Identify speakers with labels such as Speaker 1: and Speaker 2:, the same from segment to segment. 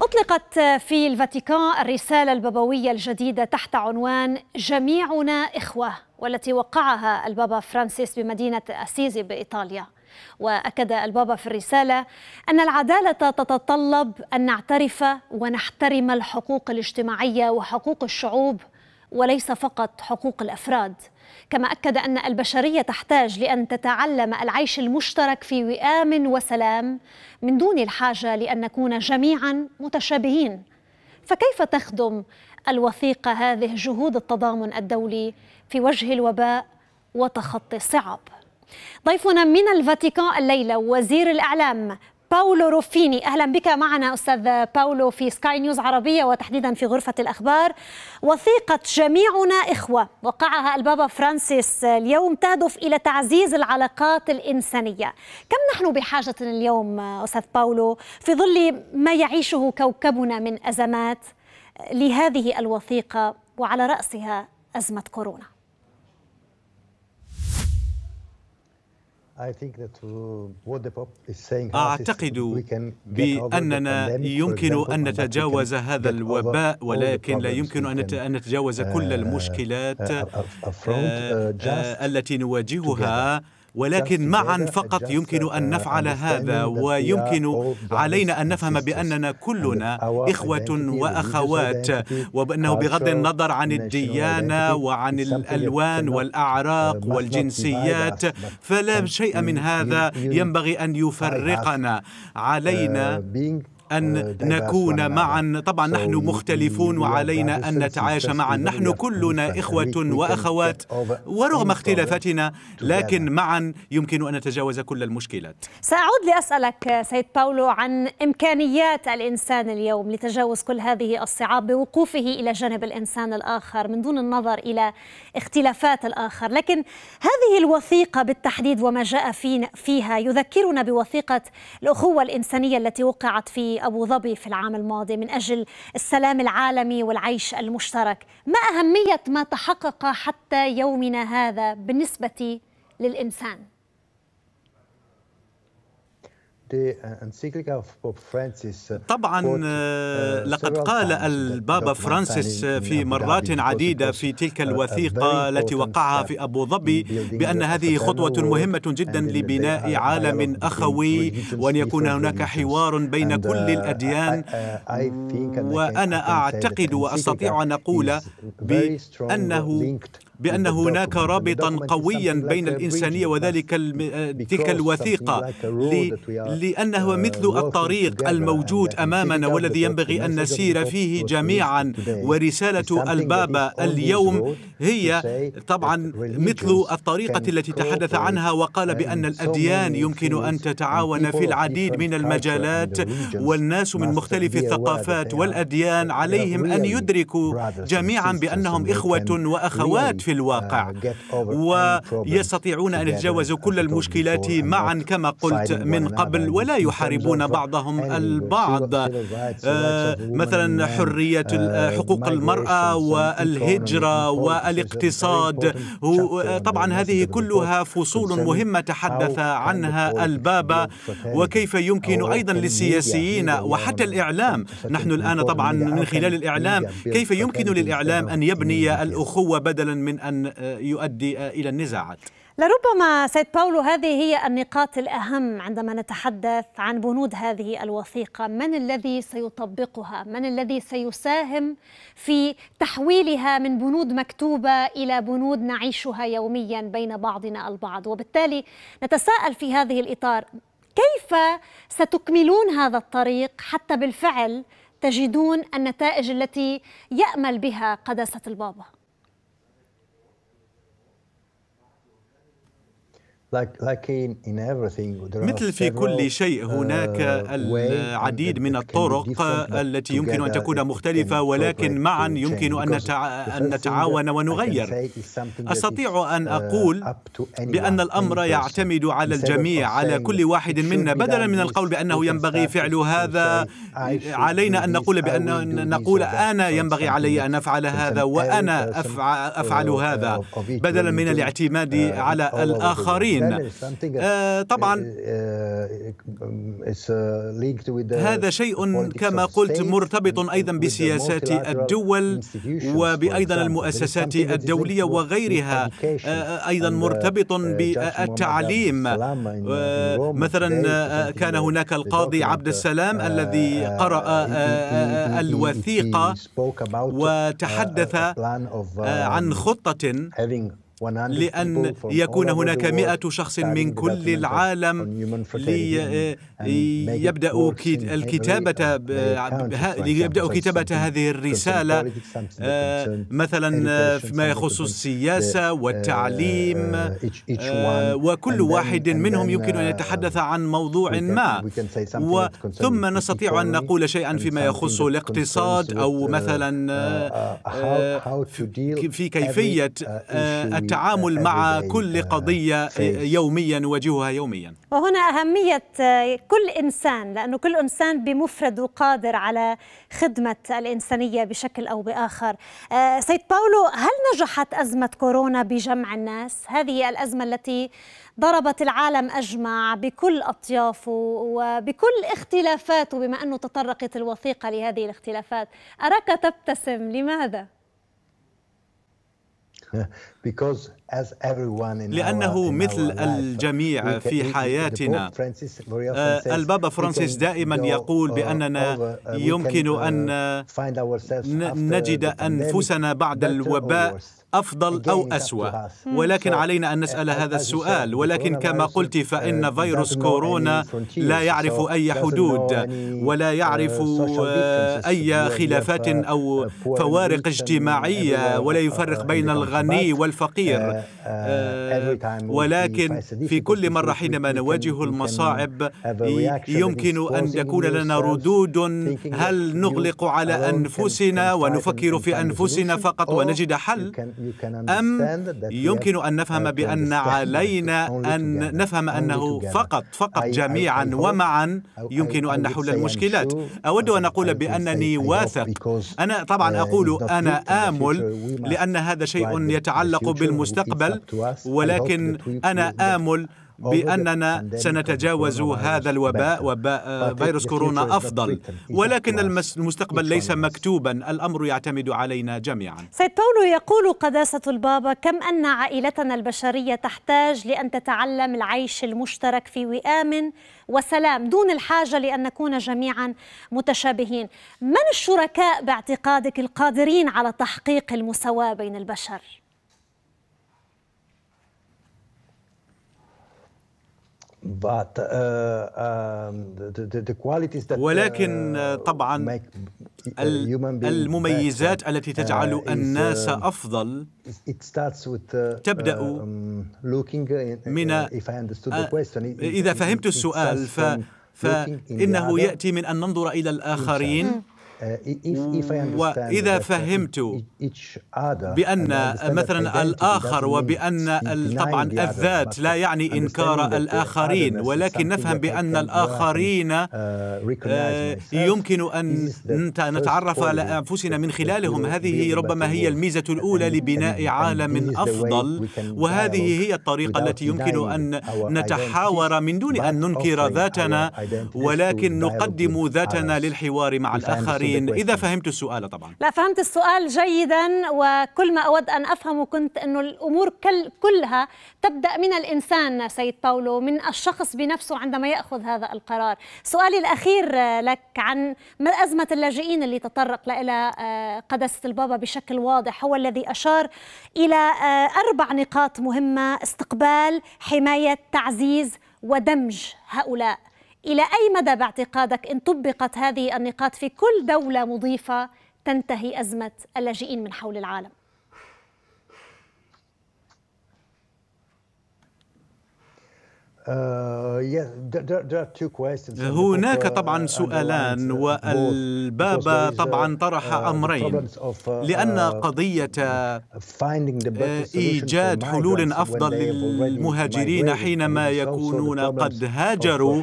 Speaker 1: أطلقت في الفاتيكان الرسالة البابوية الجديدة تحت عنوان جميعنا إخوة والتي وقعها البابا فرانسيس بمدينة أسيزي بإيطاليا وأكد البابا في الرسالة أن العدالة تتطلب أن نعترف ونحترم الحقوق الاجتماعية وحقوق الشعوب وليس فقط حقوق الافراد كما اكد ان البشريه تحتاج لان تتعلم العيش المشترك في وئام وسلام من دون الحاجه لان نكون جميعا متشابهين فكيف تخدم الوثيقه هذه جهود التضامن الدولي في وجه الوباء وتخطي الصعاب ضيفنا من الفاتيكان الليله وزير الاعلام باولو روفيني اهلا بك معنا استاذ باولو في سكاي نيوز عربيه وتحديدا في غرفه الاخبار وثيقه جميعنا اخوه وقعها البابا فرانسيس اليوم تهدف الى تعزيز العلاقات الانسانيه كم نحن بحاجه اليوم استاذ باولو في ظل ما يعيشه كوكبنا من ازمات لهذه الوثيقه وعلى راسها ازمه كورونا Uh,
Speaker 2: أعتقد بأننا يمكن أن نتجاوز هذا الوباء ولكن لا يمكن أن نتجاوز كل uh, المشكلات uh, آه، آه، التي نواجهها ولكن معا فقط يمكن أن آه، نفعل هذا ويمكن علينا أن نفهم بأننا كلنا إخوة وأخوات وأنه بغض النظر عن الديانة آه، وعن الألوان والأعراق والجنسيات فلا شيء من هذا ينبغي أن يفرقنا علينا آه، أن آه، نكون معا طبعا نحن مختلفون وعلينا أن نتعايش معا نحن كلنا إخوة وأخوات ورغم اختلافاتنا لكن معا يمكن أن نتجاوز كل المشكلات
Speaker 1: سأعود لأسألك سيد باولو عن إمكانيات الإنسان اليوم لتجاوز كل هذه الصعاب بوقوفه إلى جانب الإنسان الآخر من دون النظر إلى اختلافات الآخر لكن هذه الوثيقة بالتحديد وما جاء فيها يذكرنا بوثيقة الأخوة الإنسانية التي وقعت في أبو ظبي في العام الماضي من أجل السلام العالمي والعيش المشترك ما أهمية ما تحقق حتى يومنا هذا بالنسبة للإنسان؟
Speaker 2: Uh, uh, طبعا آه، uh, لقد قال البابا فرانسيس آه، في مرات عديده في تلك الوثيقه التي وقعها في ابو ظبي بان هذه خطوه مهمه جدا لبناء عالم اخوي وان يكون هناك حوار بين كل الاديان وانا اعتقد واستطيع ان اقول بانه بأن هناك رابطا قويا بين الإنسانية وذلك آه، تلك الوثيقة لأنه uh, مثل الطريق الموجود أمامنا والذي ينبغي أن نسير فيه جميعا ورسالة البابا اليوم هي طبعا مثل الطريقة التي تحدث عنها وقال بأن الأديان يمكن أن تتعاون في العديد من المجالات والناس من مختلف الثقافات والأديان عليهم أن يدركوا جميعا بأنهم إخوة وأخوات في الواقع uh, ويستطيعون أن يتجاوزوا كل المشكلات معا كما قلت من قبل ولا يحاربون بعضهم البعض آه، مثلا uh, حرية uh, حقوق المرأة والهجرة والاقتصاد طبعا هذه كلها فصول مهمة تحدث عنها البابا وكيف يمكن أيضا للسياسيين وحتى الإعلام نحن الآن طبعا من خلال الإعلام كيف يمكن للإعلام أن يبني الأخوة بدلا من يمكن أن آه، يؤدي آه، إلى النزاعات
Speaker 1: لربما سيد باولو هذه هي النقاط الأهم عندما نتحدث عن بنود هذه الوثيقة من الذي سيطبقها من الذي سيساهم في تحويلها من بنود مكتوبة إلى بنود نعيشها يوميا بين بعضنا البعض وبالتالي نتساءل في هذه الإطار كيف ستكملون هذا الطريق حتى بالفعل تجدون النتائج التي يأمل بها قداسة البابا
Speaker 2: مثل في كل شيء uh, هناك العديد من الطرق التي يمكن أن تكون مختلفة ولكن معا يمكن أن نتعاون ونغير uh, أستطيع أن أقول بأن الأمر يعتمد على الجميع على كل واحد منا بدلا من القول بأنه ينبغي فعل هذا علينا أن نقول بأن نقول أنا ينبغي علي أن أفعل هذا وأنا أفعل uh, هذا بدلا من الاعتماد على الآخرين الفلسطينيين آه، طبعا uh, uh, uh, هذا شيء كما قلت مرتبط أيضا بسياسات الدول وبأيضا المؤسسات الدولية وغيرها آه، آه، أيضا مرتبط بالتعليم مثلا كان هناك القاضي عبد السلام الذي قرأ الوثيقة وتحدث عن um, خطة لأن يكون هناك مئة شخص من كل العالم آه، ليبدأوا الكتابة آه، ليبدأوا كتابة هذه الرسالة آه، مثلا فيما يخص السياسة والتعليم uh, وكل واحد منهم يمكن أن uh, يتحدث عن موضوع ما ثم نستطيع أن نقول شيئا فيما يخص الاقتصاد أو uh, مثلا في كيفية التعامل مع كل قضية يوميا نواجهها يوميا
Speaker 1: وهنا أهمية آه، كل إنسان لأنه كل إنسان بمفرده قادر على خدمة الإنسانية بشكل أو بآخر آه، سيد باولو هل نجحت أزمة كورونا بجمع الناس؟ هذه الأزمة التي ضربت العالم أجمع بكل أطيافه وبكل اختلافاته بما أنه تطرقت الوثيقة لهذه الاختلافات أراك تبتسم لماذا؟
Speaker 2: لأنه مثل الجميع في حياتنا آه، البابا فرانسيس دائما يقول uh, بأننا uh, يمكن uh, أن نجد أنفسنا بعد الوباء أفضل أو أسوأ hmm. ولكن علينا أن نسأل هذا السؤال ولكن كما قلت فإن فيروس كورونا لا يعرف أي حدود ولا يعرف أي خلافات أو فوارق اجتماعية ولا يفرق بين الغني والفقير الفقير آه، آه، آه، ولكن في كل مرة حينما نواجه المصاعب يمكن أن تكون لنا ردود هل نغلق على أنفسنا ونفكر في أنفسنا فقط ونجد حل أم يمكن أن نفهم uh, بأن علينا أن نفهم أنه فقط فقط جميعا ومعا يمكن أن نحل المشكلات أود أن أقول بأنني واثق أنا طبعا uh, أقول أنا آمل لأن هذا شيء يتعلق بالمستقبل ولكن أنا آمل بأننا سنتجاوز هذا الوباء وباء آه، فيروس كورونا أفضل ولكن المستقبل ليس مكتوبا الأمر يعتمد علينا جميعا
Speaker 1: سيد باولو يقول قداسة البابا كم أن عائلتنا البشرية تحتاج لأن تتعلم العيش المشترك في وئام وسلام دون الحاجة لأن نكون جميعا متشابهين من الشركاء باعتقادك القادرين على تحقيق المساواة بين البشر؟
Speaker 2: but uh, um, the, the, the qualities that ولكن uh, آه، طبعا المميزات التي تجعل الناس افضل تبدا من آه، اذا فهمت السؤال فانه ياتي من ان ننظر الى الاخرين Uh, واذا uh, فهمت e- بان مثلا الاخر وبان طبعا الذات لا يعني انكار الاخرين ولكن نفهم بان الاخرين uh, آه، يمكن ان نتعرف على انفسنا من خلالهم هذه ربما هي الميزه الاولى لبناء عالم افضل وهذه هي الطريقه التي يمكن ان نتحاور من دون ان ننكر ذاتنا ولكن نقدم ذاتنا للحوار مع الاخرين العالمين إذا فهمت السؤال طبعا
Speaker 1: لا فهمت السؤال جيدا وكل ما أود أن أفهمه كنت أنه الأمور كلها تبدأ من الإنسان سيد باولو من الشخص بنفسه عندما يأخذ هذا القرار سؤالي الأخير لك عن ما أزمة اللاجئين اللي تطرق إلى آه، قدسة البابا بشكل واضح هو الذي أشار إلى آه، أربع نقاط مهمة استقبال حماية تعزيز ودمج هؤلاء إلى أي مدى باعتقادك إن طبقت هذه النقاط في كل دولة مضيفة تنتهي أزمة اللاجئين من حول العالم؟
Speaker 2: آه، هناك uh, طبعا uh, سؤالان uh, والبابا طبعا طرح امرين لان قضيه آه، ايجاد حلول افضل للمهاجرين حينما يكونون قد هاجروا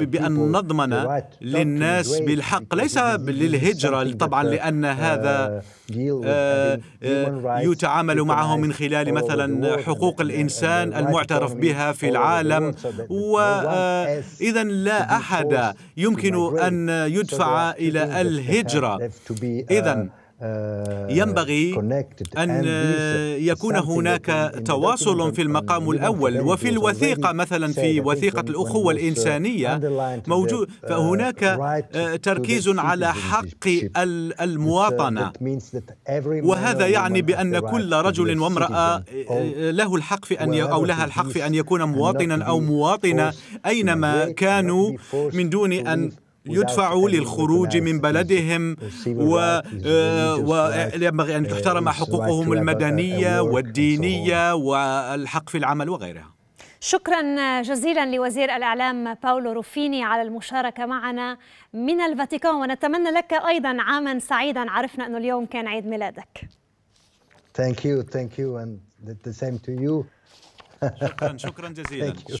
Speaker 2: بان نضمن للناس بالحق ليس للهجره طبعا لان هذا آه، يتعامل معه من خلال مثلا حقوق الانسان المعترف يعرف بها في العالم وإذا لا أحد يمكن أن يدفع إلى الهجرة آه، إذا آه، ينبغي أن يكون هناك تواصل في المقام الأول وفي الوثيقة مثلا في وثيقة uh, الأخوة الإنسانية موجود uh, فهناك آه، تركيز على حق المواطنة وهذا يعني بأن كل رجل وامرأة آه، له الحق في أن أو لها الحق في أن يكون مواطنا أو مواطنة أينما كانوا من دون أن يدفعوا للخروج من بلدهم وينبغي آه، آه، أن تحترم حقوقهم المدنية والدينية والحق في العمل وغيرها
Speaker 1: شكرا جزيلا لوزير الاعلام باولو روفيني على المشاركه معنا من الفاتيكان ونتمنى لك ايضا عاما سعيدا عرفنا انه اليوم كان عيد ميلادك.
Speaker 2: Thank you, thank you and the same to you. شكرا شكرا جزيلا.